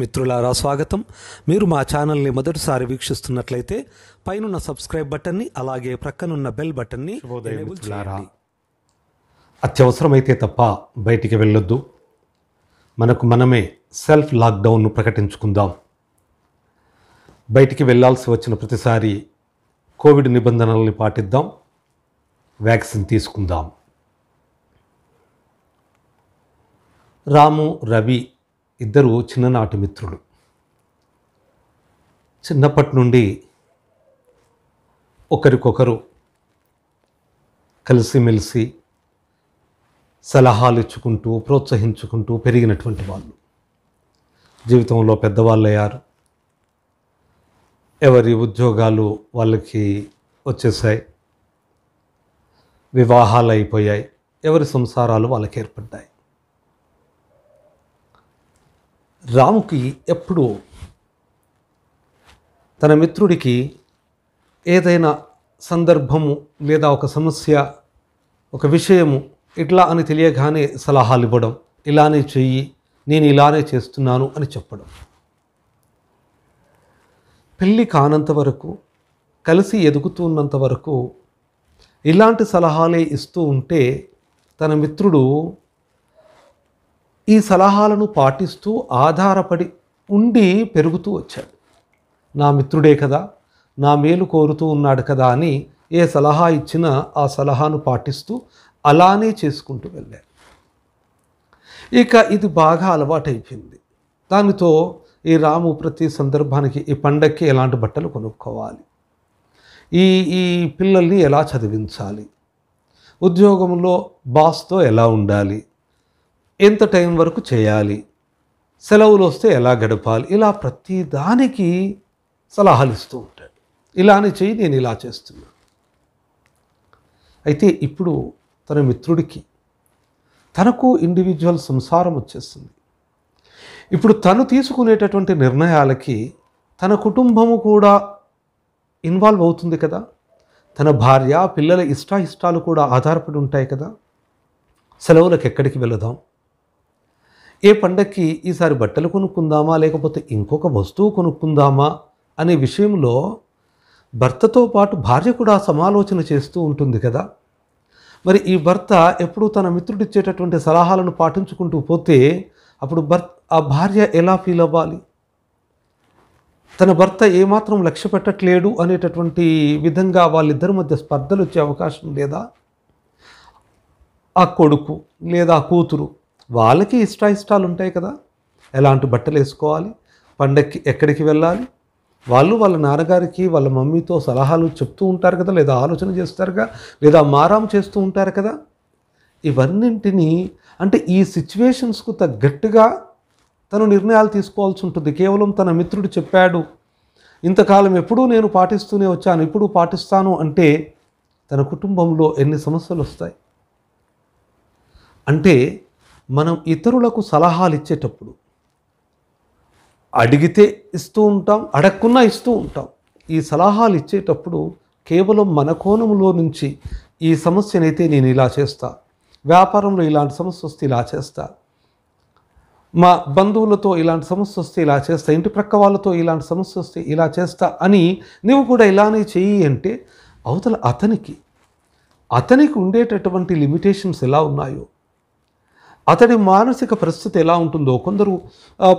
మిత్రులారా స్వాగతం మీరు మా ఛానల్ని మొదటిసారి వీక్షిస్తున్నట్లయితే పైనున్న సబ్స్క్రైబ్ బటన్ని అలాగే ప్రక్కనున్న బెల్ బటన్ని అత్యవసరమైతే తప్ప బయటికి వెళ్ళొద్దు మనకు మనమే సెల్ఫ్ లాక్డౌన్ను ప్రకటించుకుందాం బయటికి వెళ్లాల్సి వచ్చిన ప్రతిసారి కోవిడ్ నిబంధనల్ని పాటిద్దాం వ్యాక్సిన్ తీసుకుందాం రాము రవి ఇద్దరు చిన్ననాటి మిత్రులు చిన్నప్పటి నుండి ఒకరికొకరు కలిసిమెలిసి సలహాలు ఇచ్చుకుంటూ ప్రోత్సహించుకుంటూ పెరిగినటువంటి వాళ్ళు జీవితంలో పెద్దవాళ్ళు అయ్యారు ఎవరి ఉద్యోగాలు వాళ్ళకి వచ్చేసాయి వివాహాలు అయిపోయాయి ఎవరి సంసారాలు వాళ్ళకి ఏర్పడ్డాయి రాముకి ఎప్పుడు తన మిత్రుడికి ఏదైనా సందర్భము లేదా ఒక సమస్య ఒక విషయము ఇట్లా అని తెలియగానే సలహాలు ఇవ్వడం ఇలానే చెయ్యి నేను ఇలానే చేస్తున్నాను అని చెప్పడం పెళ్ళి కానంత వరకు కలిసి ఎదుగుతున్నంత వరకు ఇలాంటి సలహాలే ఇస్తూ ఉంటే తన మిత్రుడు ఈ సలహాలను పాటిస్తూ ఆధారపడి ఉండి పెరుగుతూ వచ్చాడు నా మిత్రుడే కదా నా మేలు కోరుతూ ఉన్నాడు కదా అని ఏ సలహా ఇచ్చినా ఆ సలహాను పాటిస్తూ అలానే చేసుకుంటూ వెళ్ళాను ఇక ఇది బాగా అలవాటైపోయింది దానితో ఈ రాము ప్రతి సందర్భానికి ఈ పండక్కి ఎలాంటి బట్టలు కొనుక్కోవాలి ఈ ఈ పిల్లల్ని ఎలా చదివించాలి ఉద్యోగంలో బాస్తో ఎలా ఉండాలి ఎంత టైం వరకు చేయాలి సెలవులు వస్తే ఎలా గడపాలి ఇలా ప్రతి దానికి సలహాలు ఇస్తూ ఉంటాడు ఇలా అని చెయ్యి నేను ఇలా చేస్తున్నాను అయితే ఇప్పుడు తన మిత్రుడికి తనకు ఇండివిజువల్ సంసారం వచ్చేస్తుంది ఇప్పుడు తను తీసుకునేటటువంటి నిర్ణయాలకి తన కుటుంబము కూడా ఇన్వాల్వ్ అవుతుంది కదా తన భార్య పిల్లల ఇష్టాయిష్టాలు కూడా ఆధారపడి ఉంటాయి కదా సెలవులకు ఎక్కడికి వెళదాం ఏ పండక్కి ఈసారి బట్టలు కొనుక్కుందామా లేకపోతే ఇంకొక వస్తువు కొనుక్కుందామా అనే విషయంలో భర్తతో పాటు భార్య కూడా సమాలోచన చేస్తూ ఉంటుంది కదా మరి ఈ భర్త ఎప్పుడూ తన మిత్రుడిచ్చేటటువంటి సలహాలను పాటించుకుంటూ పోతే అప్పుడు భర్త ఆ భార్య ఎలా ఫీల్ అవ్వాలి తన భర్త ఏమాత్రం లక్ష్య పెట్టట్లేడు అనేటటువంటి విధంగా వాళ్ళిద్దరి మధ్య స్పర్ధలు వచ్చే అవకాశం లేదా ఆ కొడుకు లేదా కూతురు వాళ్ళకి ఇష్టాయిష్టాలు ఉంటాయి కదా ఎలాంటి బట్టలు వేసుకోవాలి పండక్కి ఎక్కడికి వెళ్ళాలి వాళ్ళు వాళ్ళ నాన్నగారికి వాళ్ళ మమ్మీతో సలహాలు చెప్తూ ఉంటారు కదా లేదా ఆలోచన చేస్తారుగా లేదా మారాం చేస్తూ ఉంటారు కదా ఇవన్నింటినీ అంటే ఈ సిచ్యువేషన్స్కు తగ్గట్టుగా తను నిర్ణయాలు తీసుకోవాల్సి ఉంటుంది కేవలం తన మిత్రుడు చెప్పాడు ఇంతకాలం ఎప్పుడూ నేను పాటిస్తూనే వచ్చాను ఇప్పుడు పాటిస్తాను అంటే తన కుటుంబంలో ఎన్ని సమస్యలు వస్తాయి అంటే మనం ఇతరులకు సలహాలు ఇచ్చేటప్పుడు అడిగితే ఇస్తూ ఉంటాం అడగకున్నా ఇస్తూ ఉంటాం ఈ సలహాలు ఇచ్చేటప్పుడు కేవలం మన కోణంలో నుంచి ఈ సమస్యనైతే నేను ఇలా చేస్తా వ్యాపారంలో ఇలాంటి సమస్య వస్తే ఇలా చేస్తా మా బంధువులతో ఇలాంటి సమస్య వస్తే ఇలా చేస్తా ఇంటి ప్రక్క వాళ్ళతో ఇలాంటి సమస్య వస్తే ఇలా చేస్తా అని నువ్వు కూడా ఇలానే చెయ్యి అంటే అవతల అతనికి అతనికి ఉండేటటువంటి లిమిటేషన్స్ ఎలా ఉన్నాయో అతడి మానసిక పరిస్థితి ఎలా ఉంటుందో కొందరు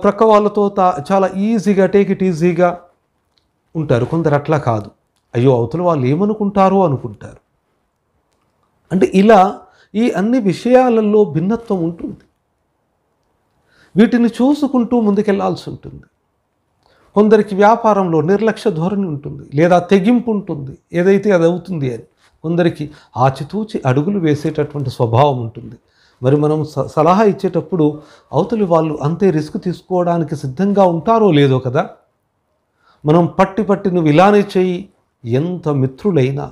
ప్రక్క వాళ్ళతో చాలా ఈజీగా టేక్ ఇట్ ఈజీగా ఉంటారు కొందరు అట్లా కాదు అయ్యో అవతల వాళ్ళు ఏమనుకుంటారో అనుకుంటారు అంటే ఇలా ఈ అన్ని విషయాలలో భిన్నత్వం ఉంటుంది వీటిని చూసుకుంటూ ముందుకెళ్లాల్సి ఉంటుంది కొందరికి వ్యాపారంలో నిర్లక్ష్య ధోరణి ఉంటుంది లేదా తెగింపు ఉంటుంది ఏదైతే అది అవుతుంది అని కొందరికి ఆచితూచి అడుగులు వేసేటటువంటి స్వభావం ఉంటుంది మరి మనం సలహా ఇచ్చేటప్పుడు అవతలి వాళ్ళు అంతే రిస్క్ తీసుకోవడానికి సిద్ధంగా ఉంటారో లేదో కదా మనం పట్టి పట్టి నువ్వు ఇలానే చేయి ఎంత మిత్రులైనా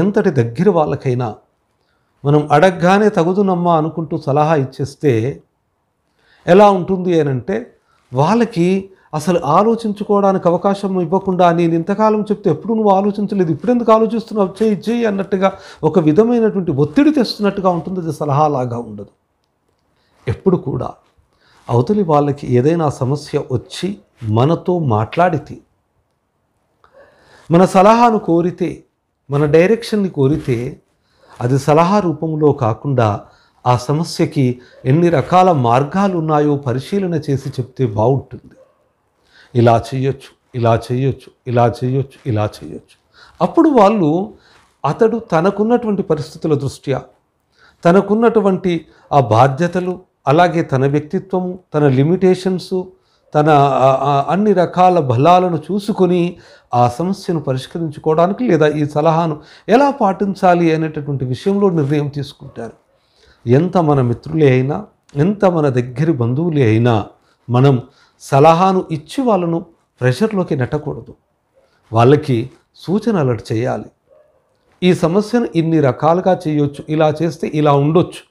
ఎంతటి దగ్గర వాళ్ళకైనా మనం అడగ్గానే తగుదునమ్మా అనుకుంటూ సలహా ఇచ్చేస్తే ఎలా ఉంటుంది అని అంటే వాళ్ళకి అసలు ఆలోచించుకోవడానికి అవకాశం ఇవ్వకుండా నేను ఇంతకాలం చెప్తే ఎప్పుడు నువ్వు ఆలోచించలేదు ఇప్పుడెందుకు ఆలోచిస్తున్నావు చేయి చేయి అన్నట్టుగా ఒక విధమైనటువంటి ఒత్తిడి తెస్తున్నట్టుగా ఉంటుంది అది సలహాలాగా ఉండదు ఎప్పుడు కూడా అవతలి వాళ్ళకి ఏదైనా సమస్య వచ్చి మనతో మాట్లాడితే మన సలహాను కోరితే మన డైరెక్షన్ని కోరితే అది సలహా రూపంలో కాకుండా ఆ సమస్యకి ఎన్ని రకాల మార్గాలు ఉన్నాయో పరిశీలన చేసి చెప్తే బాగుంటుంది ఇలా చేయొచ్చు ఇలా చేయొచ్చు ఇలా చేయొచ్చు ఇలా చేయొచ్చు అప్పుడు వాళ్ళు అతడు తనకున్నటువంటి పరిస్థితుల దృష్ట్యా తనకున్నటువంటి ఆ బాధ్యతలు అలాగే తన వ్యక్తిత్వము తన లిమిటేషన్స్ తన అన్ని రకాల బలాలను చూసుకొని ఆ సమస్యను పరిష్కరించుకోవడానికి లేదా ఈ సలహాను ఎలా పాటించాలి అనేటటువంటి విషయంలో నిర్ణయం తీసుకుంటారు ఎంత మన మిత్రులే అయినా ఎంత మన దగ్గర బంధువులే అయినా మనం సలహాను ఇచ్చి వాళ్ళను ప్రెషర్లోకి నెట్టకూడదు వాళ్ళకి సూచనలు చేయాలి ఈ సమస్యను ఇన్ని రకాలుగా చేయొచ్చు ఇలా చేస్తే ఇలా ఉండొచ్చు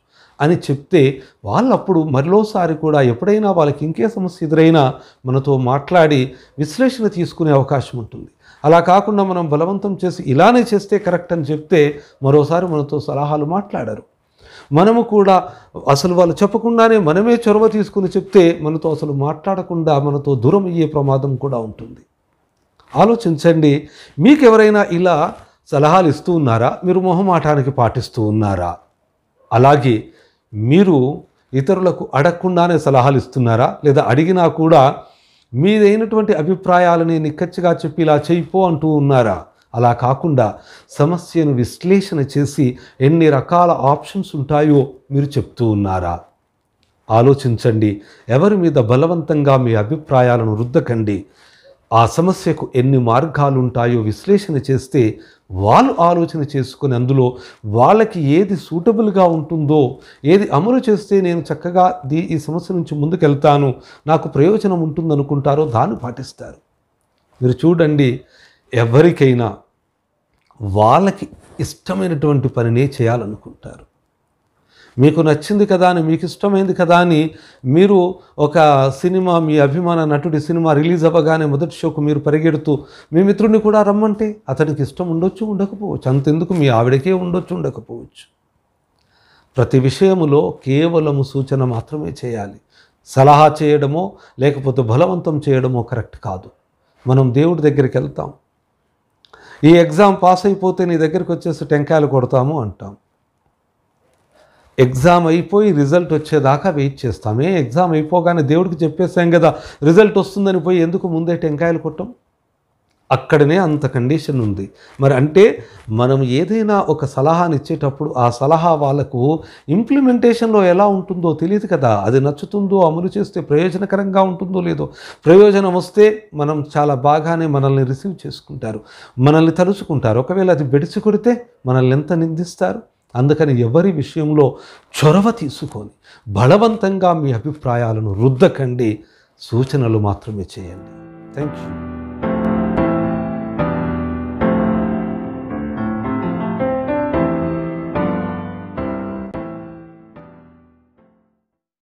అని చెప్తే వాళ్ళప్పుడు మరోసారి కూడా ఎప్పుడైనా వాళ్ళకి ఇంకే సమస్య ఎదురైనా మనతో మాట్లాడి విశ్లేషణ తీసుకునే అవకాశం ఉంటుంది అలా కాకుండా మనం బలవంతం చేసి ఇలానే చేస్తే కరెక్ట్ అని చెప్తే మరోసారి మనతో సలహాలు మాట్లాడరు మనము కూడా అసలు వాళ్ళు చెప్పకుండానే మనమే చొరవ తీసుకుని చెప్తే మనతో అసలు మాట్లాడకుండా మనతో దూరం అయ్యే ప్రమాదం కూడా ఉంటుంది ఆలోచించండి మీకు ఎవరైనా ఇలా సలహాలు ఇస్తూ ఉన్నారా మీరు మొహమాటానికి పాటిస్తూ ఉన్నారా అలాగే మీరు ఇతరులకు అడగకుండానే సలహాలు ఇస్తున్నారా లేదా అడిగినా కూడా మీదైనటువంటి అభిప్రాయాలని నిక్కచ్చిగా చెప్పి ఇలా చేయిపో అంటూ ఉన్నారా అలా కాకుండా సమస్యను విశ్లేషణ చేసి ఎన్ని రకాల ఆప్షన్స్ ఉంటాయో మీరు చెప్తూ ఉన్నారా ఆలోచించండి ఎవరి మీద బలవంతంగా మీ అభిప్రాయాలను రుద్దకండి ఆ సమస్యకు ఎన్ని మార్గాలు ఉంటాయో విశ్లేషణ చేస్తే వాళ్ళు ఆలోచన చేసుకుని అందులో వాళ్ళకి ఏది సూటబుల్గా ఉంటుందో ఏది అమలు చేస్తే నేను చక్కగా దీ ఈ సమస్య నుంచి ముందుకెళ్తాను నాకు ప్రయోజనం ఉంటుందనుకుంటారో దాన్ని పాటిస్తారు మీరు చూడండి ఎవరికైనా వాళ్ళకి ఇష్టమైనటువంటి పనినే చేయాలనుకుంటారు మీకు నచ్చింది కదా అని మీకు ఇష్టమైంది కదా అని మీరు ఒక సినిమా మీ అభిమాన నటుడి సినిమా రిలీజ్ అవ్వగానే మొదటి షోకు మీరు పరిగెడుతూ మీ మిత్రుడిని కూడా రమ్మంటే అతనికి ఇష్టం ఉండొచ్చు ఉండకపోవచ్చు అంతెందుకు మీ ఆవిడకే ఉండొచ్చు ఉండకపోవచ్చు ప్రతి విషయములో కేవలము సూచన మాత్రమే చేయాలి సలహా చేయడమో లేకపోతే బలవంతం చేయడమో కరెక్ట్ కాదు మనం దేవుడి దగ్గరికి వెళ్తాం ఈ ఎగ్జామ్ పాస్ అయిపోతే నీ దగ్గరికి వచ్చేసి టెంకాయలు కొడతాము అంటాం ఎగ్జామ్ అయిపోయి రిజల్ట్ వచ్చేదాకా వెయిట్ చేస్తాం ఏ ఎగ్జామ్ అయిపోగానే దేవుడికి చెప్పేసాం కదా రిజల్ట్ వస్తుందని పోయి ఎందుకు ముందే టెంకాయలు కొట్టాం అక్కడనే అంత కండిషన్ ఉంది మరి అంటే మనం ఏదైనా ఒక సలహాని ఇచ్చేటప్పుడు ఆ సలహా వాళ్ళకు ఇంప్లిమెంటేషన్లో ఎలా ఉంటుందో తెలియదు కదా అది నచ్చుతుందో అమలు చేస్తే ప్రయోజనకరంగా ఉంటుందో లేదో ప్రయోజనం వస్తే మనం చాలా బాగానే మనల్ని రిసీవ్ చేసుకుంటారు మనల్ని తలుచుకుంటారు ఒకవేళ అది బెడిచి కొడితే మనల్ని ఎంత నిందిస్తారు అందుకని ఎవరి విషయంలో చొరవ తీసుకొని బలవంతంగా మీ అభిప్రాయాలను రుద్దకండి సూచనలు మాత్రమే చేయండి థ్యాంక్ యూ